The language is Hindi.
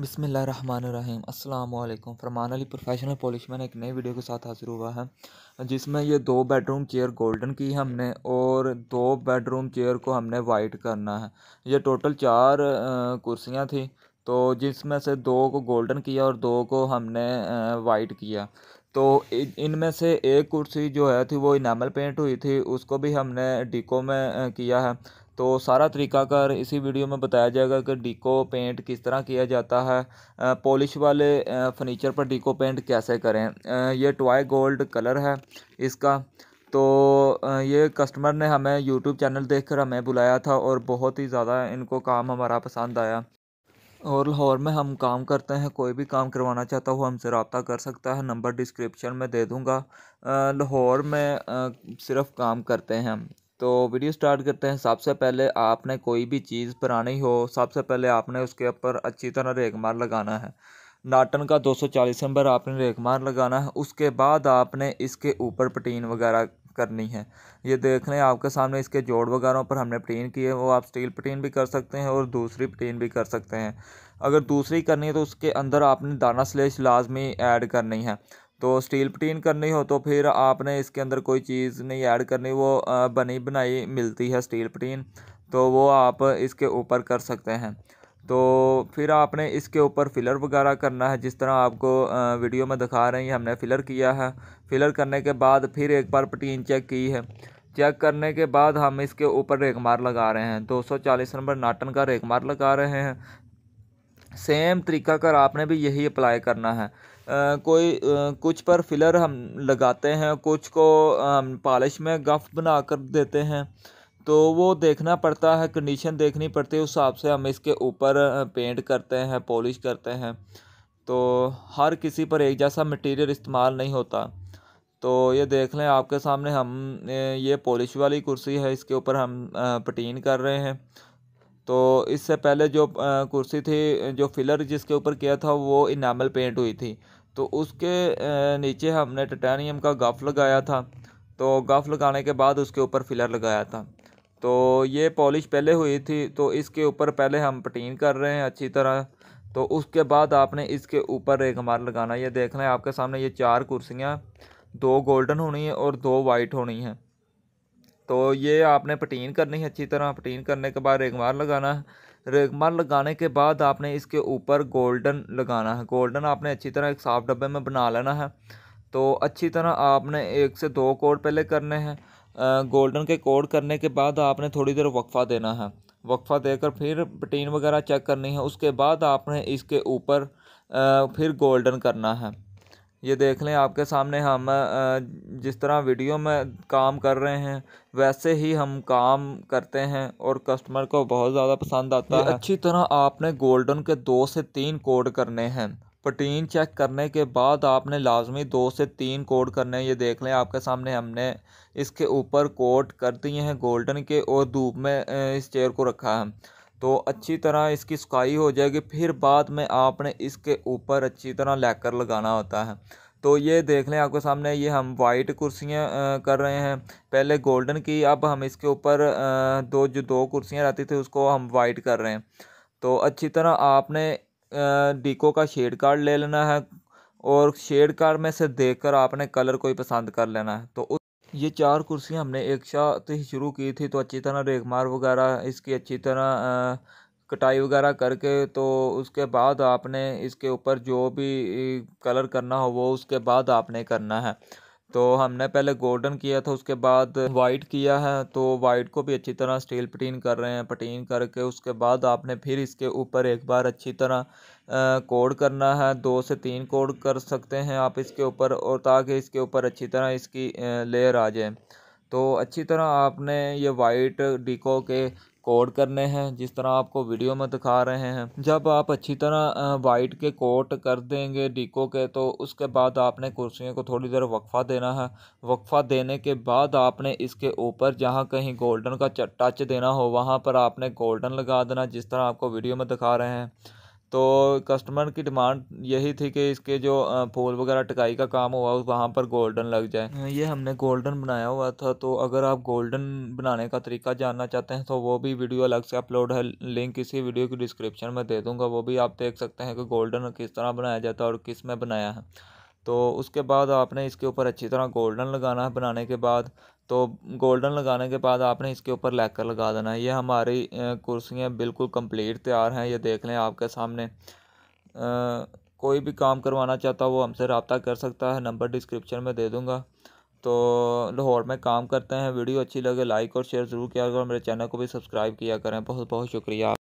बिसमीम् अल्लाम फरमान अली प्रोफेशनल पॉलिश मैंने एक नई वीडियो के साथ हाजिर हुआ है जिसमें ये दो बेडरूम चेयर गोल्डन की हमने और दो बेडरूम चेयर को हमने वाइट करना है ये टोटल चार कुर्सियाँ थी तो जिसमें से दो को गोल्डन किया और दो को हमने वाइट किया तो इनमें से एक कुर्सी जो है थी वो इनामल पेंट हुई थी उसको भी हमने डिको में किया है तो सारा तरीकाकार इसी वीडियो में बताया जाएगा कि डिको पेंट किस तरह किया जाता है पॉलिश वाले फर्नीचर पर डिको पेंट कैसे करें ये टॉय गोल्ड कलर है इसका तो ये कस्टमर ने हमें यूट्यूब चैनल देखकर हमें बुलाया था और बहुत ही ज़्यादा इनको काम हमारा पसंद आया और लाहौर में हम काम करते हैं कोई भी काम करवाना चाहता हो हमसे रबता कर सकता है नंबर डिस्क्रिप्शन में दे दूँगा लाहौर में सिर्फ काम करते हैं तो वीडियो स्टार्ट करते हैं सबसे पहले आपने कोई भी चीज़ बनानी हो सबसे पहले आपने उसके ऊपर अच्छी तरह रेख मार लगाना है नाटन का 240 नंबर आपने रेख मार लगाना है उसके बाद आपने इसके ऊपर पटीन वगैरह करनी है ये देख रहे हैं आपके सामने इसके जोड़ वगैरह पर हमने पटीन की है वो आप स्टील पटीन भी कर सकते हैं और दूसरी पटीन भी कर सकते हैं अगर दूसरी करनी है तो उसके अंदर आपने दाना स्लेश लाजमी ऐड करनी है तो स्टील पटीन करनी हो तो फिर आपने इसके अंदर कोई चीज़ नहीं ऐड करनी वो बनी बनाई मिलती है स्टील पटीन तो वो आप इसके ऊपर कर सकते हैं तो फिर आपने इसके ऊपर फिलर वगैरह करना है जिस तरह आपको वीडियो में दिखा रहे हैं हमने फिलर किया है फिलर करने के बाद फिर एक बार पटीन चेक की है चेक करने के बाद हम इसके ऊपर रेगमार लगा रहे हैं 240 नंबर नाटन का रेगमार लगा रहे हैं सेम तरीका कर आपने भी यही अप्लाई करना है आ, कोई आ, कुछ पर फिलर हम लगाते हैं कुछ को हम पॉलिश में गफ बना कर देते हैं तो वो देखना पड़ता है कंडीशन देखनी पड़ती है उस हिसाब से हम इसके ऊपर पेंट करते हैं पॉलिश करते हैं तो हर किसी पर एक जैसा मटेरियल इस्तेमाल नहीं होता तो ये देख लें आपके सामने हम ये पॉलिश वाली कुर्सी है इसके ऊपर हम पटीन कर रहे हैं तो इससे पहले जो कुर्सी थी जो फिलर जिसके ऊपर किया था वो इनामल पेंट हुई थी तो उसके नीचे हमने टटानियम का गफ लगाया था तो गफ लगाने के बाद उसके ऊपर फिलर लगाया था तो ये पॉलिश पहले हुई थी तो इसके ऊपर पहले हम पटीन कर रहे हैं अच्छी तरह तो उसके बाद आपने इसके ऊपर एक मार लगाना ये देखना है आपके सामने ये चार कुर्सियाँ दो गोल्डन होनी है और दो वाइट होनी है तो ये आपने पटीन करनी है अच्छी तरह पटीन करने के बाद रेगमार लगाना है रेगमार लगाने के बाद आपने इसके ऊपर गोल्डन लगाना है गोल्डन आपने अच्छी तरह एक साफ डब्बे में बना लेना है तो अच्छी तरह आपने एक से दो कोड पहले करने हैं गोल्डन के कोड करने के बाद आपने थोड़ी देर वक्फ़ा देना है वक्फ़ा देकर फिर प्रोटीन वगैरह चेक करनी है उसके बाद आपने इसके ऊपर फिर गोल्डन करना है ये देख लें आपके सामने हम जिस तरह वीडियो में काम कर रहे हैं वैसे ही हम काम करते हैं और कस्टमर को बहुत ज़्यादा पसंद आता है अच्छी तरह आपने गोल्डन के दो से तीन कोड करने हैं प्रोटीन चेक करने के बाद आपने लाजमी दो से तीन कोड करने ये देख लें आपके सामने हमने इसके ऊपर कोट कर दिए हैं गोल्डन के और धूप में इस चेयर को रखा है तो अच्छी तरह इसकी सुखाई हो जाएगी फिर बाद में आपने इसके ऊपर अच्छी तरह लेकर लगाना होता है तो ये देख लें आपके सामने ये हम वाइट कुर्सियाँ कर रहे हैं पहले गोल्डन की अब हम इसके ऊपर दो जो दो कुर्सियाँ रहती थी उसको हम वाइट कर रहे हैं तो अच्छी तरह आपने डिको का शेड कार्ड ले लेना है और शेड कार्ड में से देखकर आपने कलर कोई पसंद कर लेना है तो ये चार कुर्सियाँ हमने एक साथ ही शुरू की थी तो अच्छी तरह रेखमार वगैरह इसकी अच्छी तरह कटाई वगैरह करके तो उसके बाद आपने इसके ऊपर जो भी कलर करना हो वो उसके बाद आपने करना है तो हमने पहले गोल्डन किया था उसके बाद वाइट किया है तो वाइट को भी अच्छी तरह स्टील पटीन कर रहे हैं पटीन करके उसके बाद आपने फिर इसके ऊपर एक बार अच्छी तरह कोड करना है दो से तीन कोड कर सकते हैं आप इसके ऊपर और ताकि इसके ऊपर अच्छी तरह इसकी लेयर आ जाए तो अच्छी तरह आपने ये वाइट डिको के कोड करने हैं जिस तरह आपको वीडियो में दिखा रहे हैं जब आप अच्छी तरह वाइट के कोट कर देंगे डिको के तो उसके बाद आपने कुर्सियों को थोड़ी देर वक्फ़ा देना है वक्फ़ा देने के बाद आपने इसके ऊपर जहाँ कहीं गोल्डन का टच देना हो वहाँ पर आपने गोल्डन लगा देना जिस तरह आपको वीडियो में दिखा रहे हैं तो कस्टमर की डिमांड यही थी कि इसके जो फूल वगैरह टिकाई का काम हुआ वहाँ पर गोल्डन लग जाए ये हमने गोल्डन बनाया हुआ था तो अगर आप गोल्डन बनाने का तरीका जानना चाहते हैं तो वो भी वीडियो अलग से अपलोड है लिंक इसी वीडियो की डिस्क्रिप्शन में दे दूँगा वो भी आप देख सकते हैं कि गोल्डन किस तरह बनाया जाता है और किस में बनाया है तो उसके बाद आपने इसके ऊपर अच्छी तरह गोल्डन लगाना है बनाने के बाद तो गोल्डन लगाने के बाद आपने इसके ऊपर लैकर लगा देना है ये हमारी कुर्सियाँ बिल्कुल कंप्लीट तैयार हैं ये देख लें आपके सामने आ, कोई भी काम करवाना चाहता हो हमसे रबता कर सकता है नंबर डिस्क्रिप्शन में दे दूँगा तो लाहौर में काम करते हैं वीडियो अच्छी लगे लाइक और शेयर ज़रूर किया और मेरे चैनल को भी सब्सक्राइब किया करें बहुत बहुत शुक्रिया